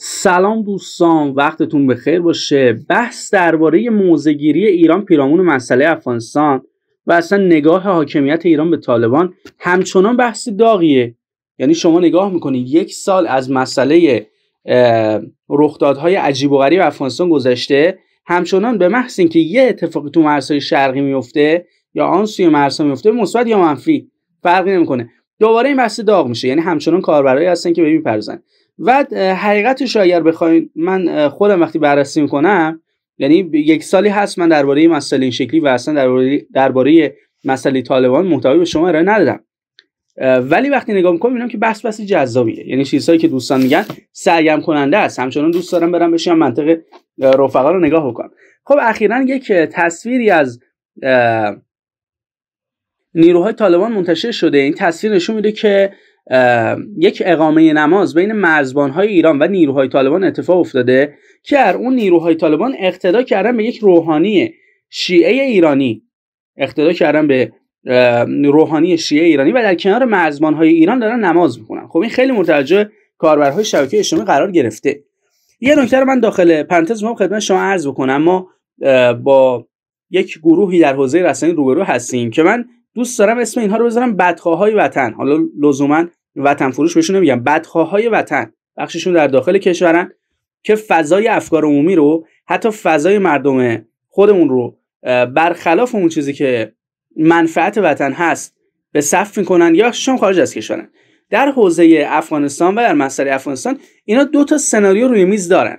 سلام دوستان وقتتون بخیر باشه بحث درباره موزگیری ایران پیرامون مسئله افغانستان و اصلا نگاه حاکمیت ایران به طالبان همچنان بحث داغیه یعنی شما نگاه میکنید یک سال از مسئله رخدادهای عجیب و غریب افغانستان گذشته همچنان به محض اینکه یه اتفاقی تو مرزهای شرقی میفته یا آن سوی مرزها میفته مثبت یا منفی فرقی نمیکنه دوباره این بحث داغ میشه یعنی همچنان کاربرایی هستن که به میپرزن و حقیقتش رو اگر بخواین من خودم وقتی بررسی میکنم یعنی یک سالی هست من درباره مسئله این شکلی و اصلا درباره مسئله طالبان محتوی به شما ارائه ندادم ولی وقتی نگاه میکنم میبینم که بس بس جذابیه یعنی چیزهایی که دوستان میگن سرگرم کننده است همچنان دوست دارم برم بشم منطقه رفقا رو نگاه بکنم خب اخیرا یک تصویری از نیروهای طالبان منتشر شده این تصویر نشون میده که یک اقامه نماز بین مرزبانهای ایران و نیروهای طالبان اتفاق افتاده که در اون نیروهای طالبان اقتدا کردن به یک روحانی شیعه ایرانی اقتدا کردن به روحانی شیعه ایرانی و در کنار مرزبانهای ایران دارن نماز میکنن خب این خیلی متوجه کاربرهای شبکه اجتماعی قرار گرفته یه نکته رو من داخل پنتز میخوام خدمت شما عرض بکنم ما با یک گروهی در حوزه رسانه روبرو هستیم که من دوست دارم اسم اینها رو بذارم بدخواهای وطن حالا لزوما وطن فروش بهشون نمیگم بدخواهای وطن بخششون در داخل کشورن که فضای افکار عمومی رو حتی فضای مردم خودمون رو برخلاف اون چیزی که منفعت وطن هست به صف میکنن یا شون خارج از کشورن در حوزه افغانستان و در مسئله افغانستان اینا دو تا سناریو روی میز دارن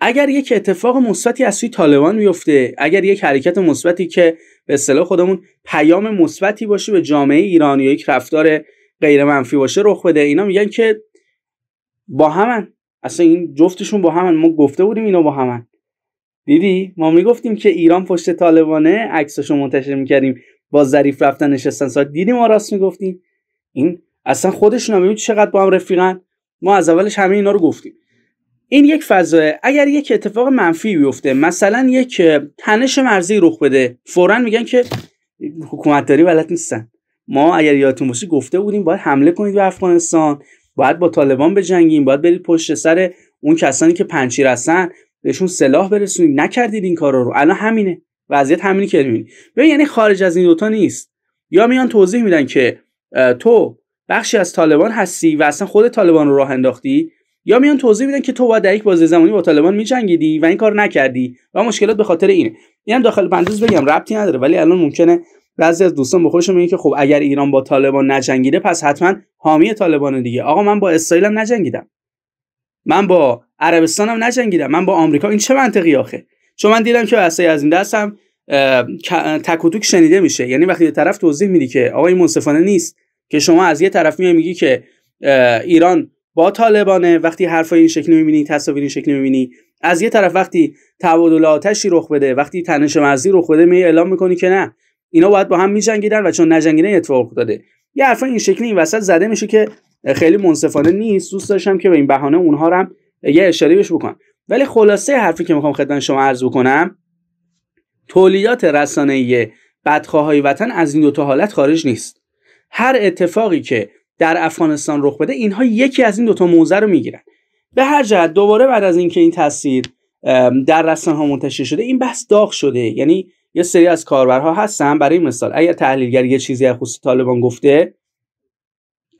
اگر یک اتفاق مثبتی از سوی طالبان بیفته اگر یک حرکت مثبتی که به اصطلاح خودمون پیام مثبتی باشه به جامعه ایران یا یک رفتار غیر منفی باشه رخ بده اینا میگن که با همن اصلا این جفتشون با همن ما گفته بودیم اینا با همن دیدی ما میگفتیم که ایران پشت طالبانه عکسشو منتشر میکردیم با ظریف رفتن نشستن ساعت دیدیم ما راست میگفتیم این اصلا خودشون هم چقدر با هم ما از اولش همه اینا رو گفتیم این یک فضا اگر یک اتفاق منفی بیفته مثلا یک تنش مرزی رخ بده فورا میگن که حکومتداری داری نیستن ما اگر یادتون باشه گفته بودیم باید حمله کنید به افغانستان باید با طالبان بجنگیم باید برید پشت سر اون کسانی که پنچیر هستن بهشون سلاح برسونید نکردید این کارا رو الان همینه وضعیت همینی که یعنی خارج از این دوتا نیست یا میان توضیح میدن که تو بخشی از طالبان هستی و اصلا خود طالبان رو راه انداختی یا میان توضیح میدن که تو باید در یک بازی زمانی با طالبان میجنگیدی و این کار نکردی و مشکلات به خاطر اینه اینم داخل بندوز بگم ربطی نداره ولی الان ممکنه بعضی از دوستان به خودشون میگن که خب اگر ایران با طالبان نجنگیده پس حتما حامی طالبان دیگه آقا من با هم نجنگیدم من با عربستانم نجنگیدم من با آمریکا این چه منطقی آخه چون من دیدم که واسه از این دستم تک شنیده میشه یعنی وقتی یه طرف توضیح میدی که آقا این منصفانه نیست که شما از یه طرف میگی که ایران با طالبانه وقتی حرفای این شکلی میبینی تصاویر این شکلی میبینی از یه طرف وقتی تبادل آتشی رخ بده وقتی تنش مرزی رخ بده می اعلام میکنی که نه اینا باید با هم میجنگیدن و چون نجنگیدن اتفاق داده یه حرفا این شکلی این وسط زده میشه که خیلی منصفانه نیست دوست داشتم که به این بهانه اونها هم یه اشاره بهش بکنم ولی خلاصه حرفی که میخوام خدمت شما عرض بکنم تولیات رسانه‌ای بدخواهای وطن از این تا حالت خارج نیست هر اتفاقی که در افغانستان رخ بده اینها یکی از این دوتا موزه رو میگیرن به هر جهت دوباره بعد از اینکه این تاثیر در رسان ها منتشر شده این بحث داغ شده یعنی یه سری از کاربرها هستن برای مثال اگر تحلیلگر یه چیزی از خصوص طالبان گفته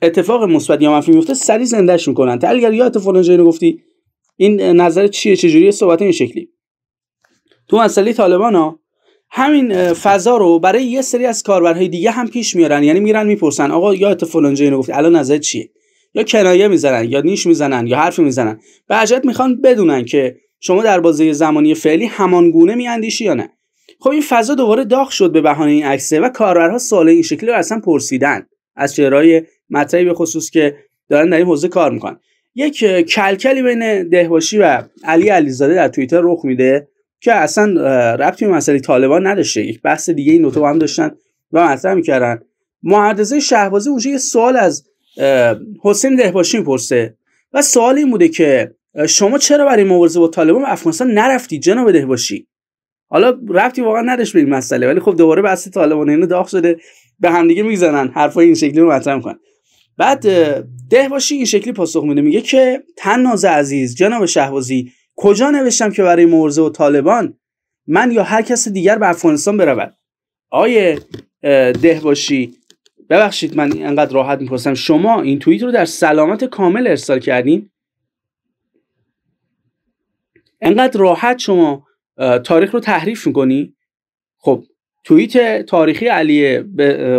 اتفاق مثبت یا منفی میفته سری زندهش میکنن تحلیلگر یا اتفاق رو گفتی این نظر چیه چجوری صحبت این شکلی تو مسئله طالبان ها همین فضا رو برای یه سری از کاربرهای دیگه هم پیش میارن یعنی میرن میپرسن آقا یا فلان اینو گفت الان نظر چیه یا کنایه میزنن یا نیش میزنن یا حرفی میزنن به میخوان بدونن که شما در بازه زمانی فعلی همان گونه میاندیشی یا نه خب این فضا دوباره داغ شد به بهانه این عکسه و کاربرها سوال این شکلی رو اصلا پرسیدن از چهرهای مطرحی به خصوص که دارن در این حوزه کار میکنن یک کلکلی بین دهباشی و علی علیزاده در توییتر رخ میده که اصلا ربطی به مسئله طالبان نداشته یک بحث دیگه این دو هم داشتن و مطرح میکردن معارضه شهبازی اونجا یه سوال از حسین دهباشی میپرسه و سوال این بوده که شما چرا برای مبارزه با طالبان افغانستان نرفتی جناب دهباشی حالا رفتی واقعا نداشت به این مسئله ولی خب دوباره بحث طالبان اینو داغ شده به هم دیگه میزنن حرفای این شکلی رو مطرح میکنن بعد دهباشی این شکلی پاسخ میده میگه که تناز عزیز جناب شهبازی کجا نوشتم که برای مورزه و طالبان من یا هر کس دیگر به افغانستان برود آیه ده باشی ببخشید من انقدر راحت میپرسم شما این توییت رو در سلامت کامل ارسال کردین انقدر راحت شما تاریخ رو تحریف میکنی خب توییت تاریخی علی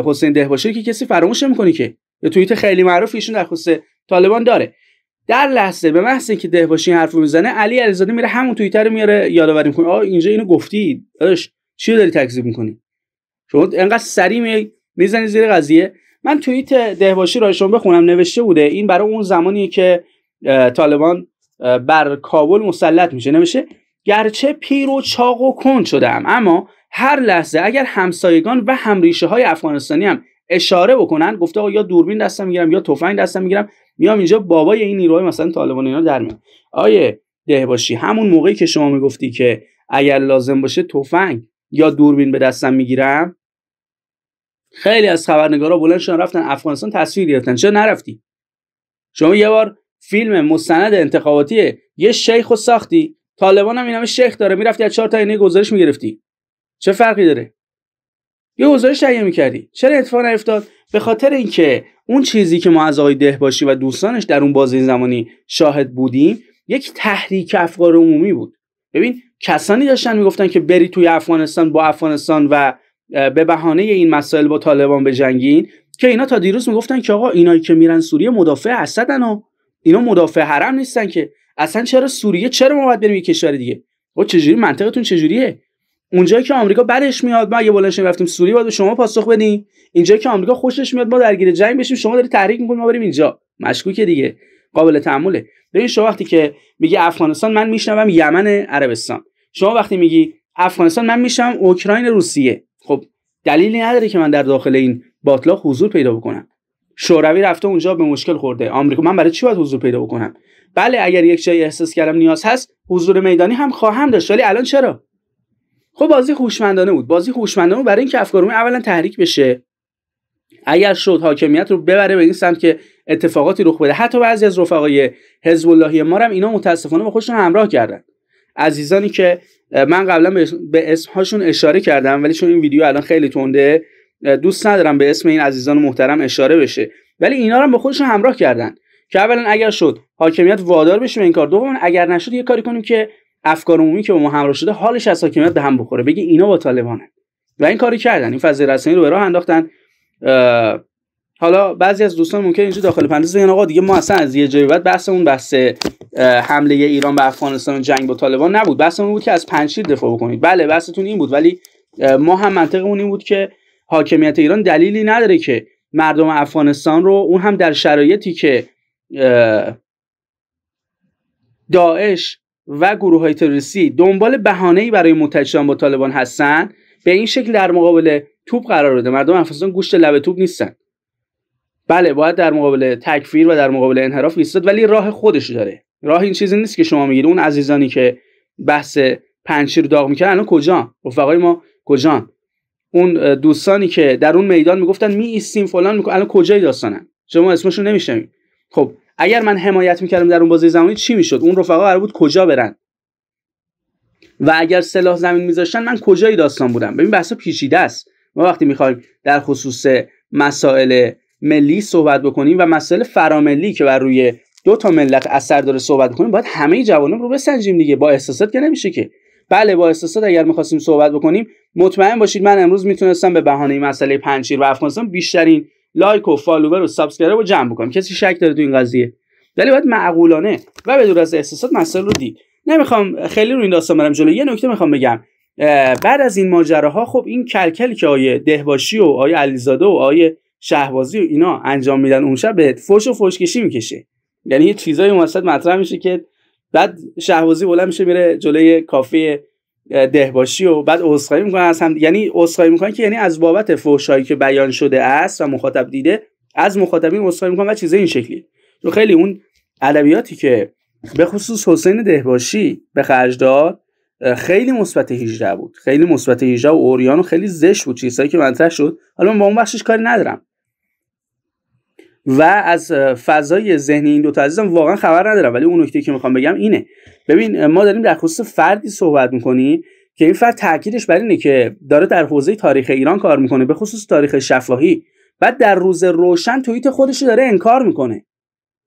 حسین دهباشی که کسی فراموش نمیکنه که یه توییت خیلی معروف ایشون در خصوص طالبان داره در لحظه به محض اینکه دهباشی این حرفو میزنه علی علیزاده میره همون توییتر میاره یادآوری میکنه آه اینجا اینو گفتی داداش چی داری تکذیب میکنی شما انقدر سری می میزنی زیر قضیه من توییت دهباشی را شما بخونم نوشته بوده این برای اون زمانی که طالبان بر کابل مسلط میشه نمیشه گرچه پیر و چاق و کند شدم اما هر لحظه اگر همسایگان و همریشه های افغانستانی هم اشاره بکنن گفته آقا یا دوربین دستم میگیرم یا تفنگ دستم میگیرم میام اینجا بابای این نیروهای مثلا طالبان اینا در میاد آیه ده باشی همون موقعی که شما میگفتی که اگر لازم باشه تفنگ یا دوربین به دستم میگیرم خیلی از خبرنگارا بلند شدن رفتن افغانستان تصویر گرفتن چرا نرفتی شما یه بار فیلم مستند انتخاباتی یه شیخو ساختی طالبان هم این همه شیخ داره میرفتی از چهار تا اینه گزارش میگرفتی چه فرقی داره یه گزارش تهیه میکردی چرا اتفاق نیفتاد به خاطر اینکه اون چیزی که ما از آقای دهباشی و دوستانش در اون این زمانی شاهد بودیم یک تحریک افکار عمومی بود ببین کسانی داشتن میگفتن که بری توی افغانستان با افغانستان و به بهانه این مسائل با طالبان بجنگین که اینا تا دیروز میگفتن که آقا اینایی که میرن سوریه مدافع اسدن و اینا مدافع حرم نیستن که اصلا چرا سوریه چرا ما باید بریم یه کشور دیگه و چجوری منطقتون چجوریه اونجایی که آمریکا برش میاد ما اگه بلنش رفتیم سوریه باید به شما پاسخ بدیم اینجا که آمریکا خوشش میاد ما درگیر جنگ بشیم شما داری تحریک میکنید ما بریم اینجا مشکوکه دیگه قابل تعامله ببین شما وقتی که میگی افغانستان من میشنوم یمن عربستان شما وقتی میگی افغانستان من میشم اوکراین روسیه خب دلیلی نداره که من در داخل این باتلاق حضور پیدا بکنم شوروی رفته اونجا به مشکل خورده آمریکا من برای چی باید حضور پیدا بکنم بله اگر یک جایی احساس کردم نیاز هست حضور میدانی هم خواهم داشت ولی الان چرا خب بازی هوشمندانه بود بازی هوشمندانه برای اینکه افکارمون اولا تحریک بشه اگر شد حاکمیت رو ببره به این سمت که اتفاقاتی رخ بده حتی بعضی از رفقای حزب اللهی ما هم اینا متاسفانه با خودشون همراه کردن عزیزانی که من قبلا به اسمهاشون اشاره کردم ولی چون این ویدیو الان خیلی تنده دوست ندارم به اسم این عزیزان محترم اشاره بشه ولی اینا هم با خودشون همراه کردن که اولا اگر شد حاکمیت وادار بشه این کار دوم اگر نشد یه کاری کنیم که افکار عمومی که با ما همراه شده حالش از حاکمیت به هم بخوره بگه اینا با طالبانه و این کاری کردن این فضای رسمی رو به راه انداختن حالا بعضی از دوستان ممکن اینجا داخل پندز بگن آقا دیگه ما اصلا از یه جایی بعد اون بحث حمله ایران به افغانستان و جنگ با طالبان نبود اون بود که از پنچیر دفاع بکنید بله بحثتون این بود ولی ما هم منطقمون این بود که حاکمیت ایران دلیلی نداره که مردم افغانستان رو اون هم در شرایطی که داعش و گروه های تروریستی دنبال بهانه‌ای برای متحدشان با طالبان هستن به این شکل در مقابل توپ قرار داده مردم افغانستان گوشت لب توپ نیستن بله باید در مقابل تکفیر و در مقابل انحراف ایستاد ولی راه خودش داره راه این چیزی نیست که شما میگید اون عزیزانی که بحث پنچی رو داغ میکنن الان کجا رفقای ما کجا؟ اون دوستانی که در اون میدان میگفتن می ایستیم فلان میکن الان کجای داستانن شما اسمشون نمیشنوید خب اگر من حمایت میکردم در اون بازی زمانی چی میشد اون رفقا قرار بود کجا برن و اگر سلاح زمین میذاشتن من کجای داستان بودم ببین بحث پیچیده است ما وقتی میخوایم در خصوص مسائل ملی صحبت بکنیم و مسائل فراملی که بر روی دو تا ملت اثر داره صحبت کنیم باید همه جوانب رو بسنجیم دیگه با احساسات که نمیشه که بله با احساسات اگر میخواستیم صحبت بکنیم مطمئن باشید من امروز میتونستم به بهانه مسئله پنچیر و افغانستان بیشترین لایک و فالوور و سابسکرایب رو جمع بکنیم کسی شک داره تو این قضیه ولی باید معقولانه و به از احساسات مسئله رو دی نمیخوام خیلی رو این داستان برم جلو یه نکته میخوام بگم بعد از این ماجراها خب این کلکلی که آیه دهباشی و آیه علیزاده و آیه شهبازی و اینا انجام میدن اون شب بهت فوش و فوشکشی میکشه یعنی یه چیزای اون مطرح میشه که بعد شهبازی میشه میره جلوی کافه دهباشی و بعد عذرخواهی میکنن از هم یعنی عذرخواهی میکنن که یعنی از بابت فوشایی که بیان شده است و مخاطب دیده از مخاطبین عذرخواهی میکنن و چیزی این شکلی تو خیلی اون ادبیاتی که به خصوص حسین دهباشی به خرج داد خیلی مثبت 18 بود خیلی مثبت 18 و اوریان و خیلی زشت بود چیزهایی که منتشر شد حالا من با اون بخشش کاری ندارم و از فضای ذهنی این دو دوتا عزیزم واقعا خبر ندارم ولی اون نکته که میخوام بگم اینه ببین ما داریم در خصوص فردی صحبت میکنیم که این فرد تاکیدش بر اینه که داره در حوزه تاریخ ایران کار میکنه به خصوص تاریخ شفاهی بعد در روز روشن توییت خودش داره انکار میکنه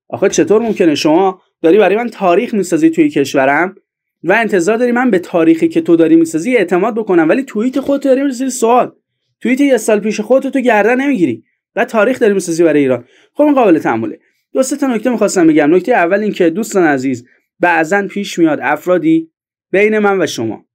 آخه چطور ممکنه شما داری برای من تاریخ میسازی توی کشورم و انتظار داری من به تاریخی که تو داری میسازی اعتماد بکنم ولی توییت خودت داری سوال توییت یه سال پیش خودت تو گردن نمیگیری و تاریخ داریم سازی برای ایران خب این قابل تعمله دو سه تا نکته میخواستم بگم نکته اول اینکه دوستان عزیز بعضا پیش میاد افرادی بین من و شما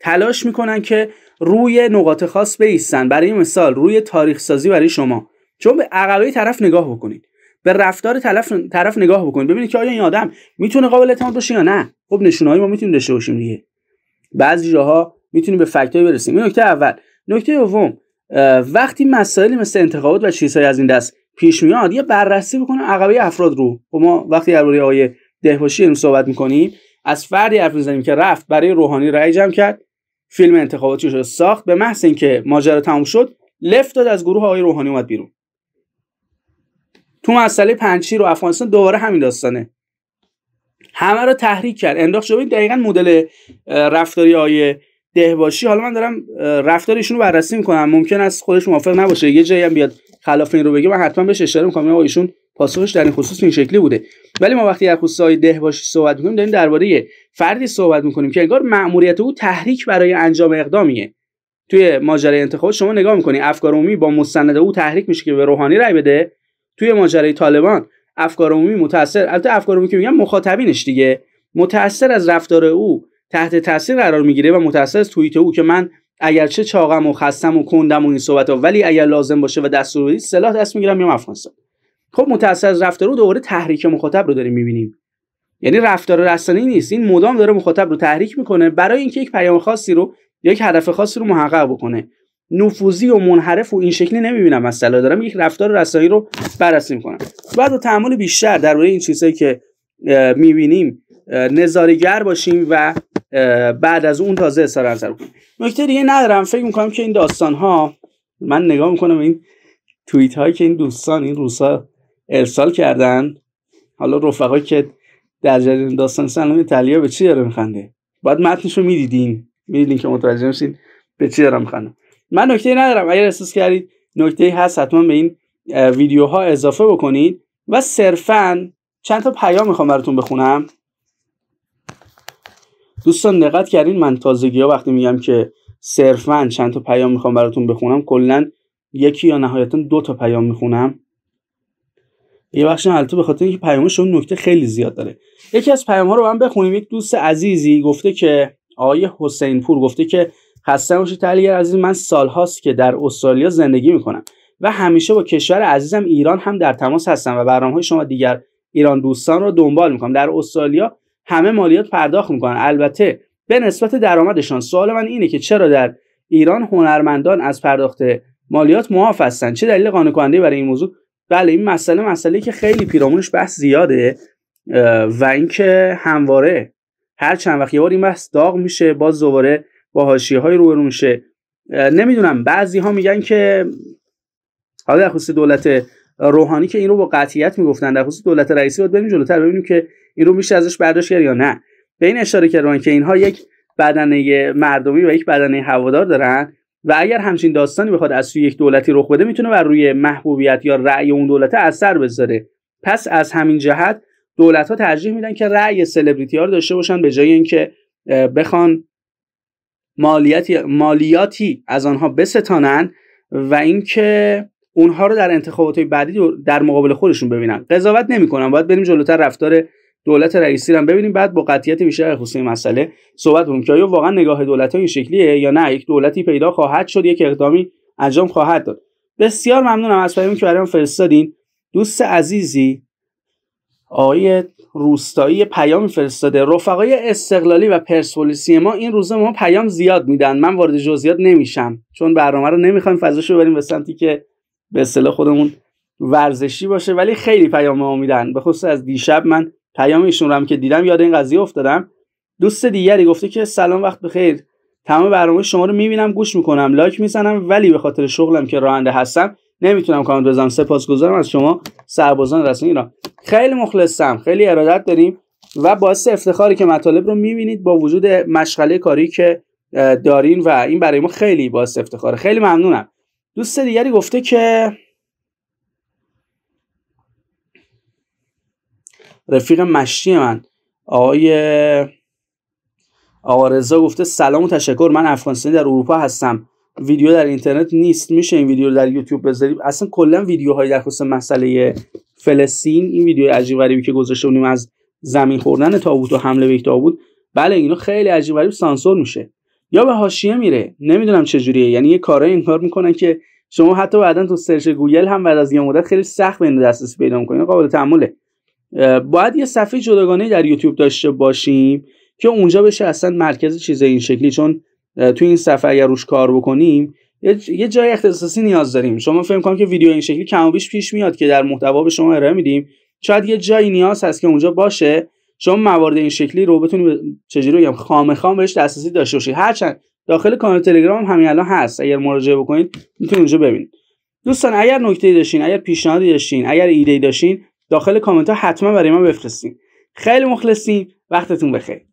تلاش میکنن که روی نقاط خاص بیستن برای مثال روی تاریخ سازی برای شما چون به عقبه طرف نگاه بکنید به رفتار طرف طرف نگاه بکنید ببینید که آیا این آدم میتونه قابل اعتماد باشه یا نه خب نشونهایی ما میتونیم داشته باشیم دیگه بعضی جاها میتونیم به فکتایی برسیم این نکته اول نکته دوم وقتی مسائلی مثل انتخابات و چیزهایی از این دست پیش میاد یه بررسی بکنه عقبه افراد رو و خب ما وقتی درباره آقای دهباشی رو صحبت میکنیم از فردی حرف میزنیم که رفت برای روحانی رأی جمع کرد فیلم انتخاباتی رو ساخت به محض اینکه ماجرا تموم شد لفت داد از گروه آقای روحانی اومد بیرون تو مسئله پنچی رو افغانستان دوباره همین داستانه همه رو تحریک کرد انداخت شبه دقیقا مدل رفتاری دهباشی حالا من دارم رفتار ایشونو بررسی میکنم ممکن است خودش موافق نباشه یه جایی هم بیاد خلاف این رو بگه من حتما بهش اشاره میکنم آقا ایشون پاسخش در این خصوص این شکلی بوده ولی ما وقتی در خصوص دهباشی صحبت میکنیم داریم درباره فردی صحبت میکنیم که انگار مأموریت او تحریک برای انجام اقدامیه توی ماجرای انتخابات شما نگاه میکنی افکار عمومی با مستند او تحریک میشه که به روحانی رای بده توی ماجرای طالبان افکار عمومی متاثر البته افکار عمومی که میگم مخاطبینش دیگه متاثر از رفتار او تحت تاثیر قرار میگیره و متأثر از توییت او که من اگرچه چاقم و خستم و کندم و این صحبت ها ولی اگر لازم باشه و دستور بدید سلاح دست میگیرم میام افغانستان خب متأثر از رفتار او دوباره تحریک مخاطب رو داریم میبینیم یعنی رفتار رسانه‌ای نیست این مدام داره مخاطب رو تحریک میکنه برای اینکه یک پیام خاصی رو یک هدف خاصی رو محقق بکنه نفوذی و منحرف و این شکلی نمیبینم مثلا دارم یک رفتار رسانه‌ای رو بررسی میکنم بعد با تحمل بیشتر درباره این چیزهایی که میبینیم نظارگر باشیم و بعد از اون تازه اظهار نظر کنیم نکته دیگه ندارم فکر میکنم که این داستان ها من نگاه میکنم این توییت هایی که این دوستان این روسا ارسال کردن حالا رفقا که در جریان داستان سلام تلیا به چی داره میخنده باید متنشو میدیدین میدیدین که متوجه میشین به چی دارم میخنده من نکته ندارم اگر احساس کردید نکته هست حتما به این ویدیوها اضافه بکنید و صرفا چند تا پیام میخوام براتون بخونم دوستان دقت کردین من تازگی ها وقتی میگم که صرفا چند تا پیام میخوام براتون بخونم کلا یکی یا نهایتا دو تا پیام میخونم یه بخش علتو به خاطر اینکه پیامشون نکته خیلی زیاد داره یکی از پیام ها رو من بخونیم یک دوست عزیزی گفته که آقای حسین پور گفته که خسته باشید تحلیلگر عزیز من هاست که در استرالیا زندگی میکنم و همیشه با کشور عزیزم ایران هم در تماس هستم و برنامه های شما دیگر ایران دوستان رو دنبال میکنم در استرالیا همه مالیات پرداخت میکنن البته به نسبت درآمدشان سوال من اینه که چرا در ایران هنرمندان از پرداخت مالیات معاف هستن چه دلیل قانع کننده برای این موضوع بله این مسئله مسئله که خیلی پیرامونش بحث زیاده و اینکه همواره هر چند وقت یه بار این بحث داغ میشه باز دوباره با حاشیه های رو میشه نمیدونم بعضی ها میگن که حالا در خصوص دولت روحانی که این رو با قطعیت میگفتن در خصوص دولت رئیسی بود بریم جلوتر ببینیم که این رو میشه ازش برداشت کرد یا نه به این اشاره کردن که اینها یک بدنه مردمی و یک بدنه هوادار دارن و اگر همچین داستانی بخواد از سوی یک دولتی رخ بده میتونه بر روی محبوبیت یا رأی اون دولت اثر بذاره پس از همین جهت دولت ها ترجیح میدن که رأی سلبریتی ها رو داشته باشن به جای اینکه بخوان مالیاتی مالیاتی از آنها بستانن و اینکه اونها رو در انتخابات بعدی در مقابل خودشون ببینن قضاوت نمیکنم باید بریم جلوتر رفتار دولت رئیسی رو ببینیم بعد با قطعیت بیشتر خصوصی مسئله صحبت کنیم که آیا واقعا نگاه دولت ها این شکلیه یا نه یک دولتی پیدا خواهد شد یک اقدامی انجام خواهد داد بسیار ممنونم از پیامی که برام فرستادین دوست عزیزی آقای روستایی پیام فرستاده رفقای استقلالی و پرسپولیسی ما این روزا ما پیام زیاد میدن من وارد جزئیات نمیشم چون برنامه رو نمیخوایم فضاشو بریم به سمتی که به اصطلاح خودمون ورزشی باشه ولی خیلی پیام ها میدن به خصوص از دیشب من پیام ایشون رو هم که دیدم یاد این قضیه افتادم دوست دیگری گفته که سلام وقت بخیر تمام برنامه شما رو میبینم گوش میکنم لایک میزنم ولی به خاطر شغلم که راننده هستم نمیتونم کامنت بزنم سپاسگزارم از شما سربازان رسمی ایران خیلی مخلصم خیلی ارادت داریم و باعث افتخاری که مطالب رو میبینید با وجود مشغله کاری که دارین و این برای ما خیلی باعث افتخاره خیلی ممنونم دوست دیگری گفته که رفیق مشتی من آقای آقا گفته سلام و تشکر من افغانستانی در اروپا هستم ویدیو در اینترنت نیست میشه این ویدیو رو در یوتیوب بذاریم اصلا کلا ویدیوهای در خصوص مسئله فلسطین این ویدیو عجیب غریبی که گذاشته بودیم از زمین خوردن تابوت و حمله به تابوت بله اینو خیلی عجیب غریب سانسور میشه یا به حاشیه میره نمیدونم جوریه یعنی یه کارای کار میکنن که شما حتی بعدا تو سرچ گوگل هم بعد از یه مدت خیلی سخت به دسترسی پیدا میکنین قابل تعمله باید یه صفحه جداگانه در یوتیوب داشته باشیم که اونجا بشه اصلا مرکز چیز این شکلی چون تو این صفحه اگر روش کار بکنیم یه جای اختصاصی نیاز داریم شما فکر کنم که ویدیو این شکلی کم و بیش پیش میاد که در محتوا به شما ارائه میدیم شاید یه جایی نیاز هست که اونجا باشه شما موارد این شکلی رو بتونی چجوری بگم خام خام بهش دسترسی داشته باشید هرچند داخل کانال تلگرام همین الان هست اگر مراجعه بکنید میتونید اونجا ببینید دوستان اگر نکته داشتین اگر پیشنهادی داشتین اگر ایده داشتین داخل کامنت ها حتما برای من بفرستین خیلی مخلصیم وقتتون بخیر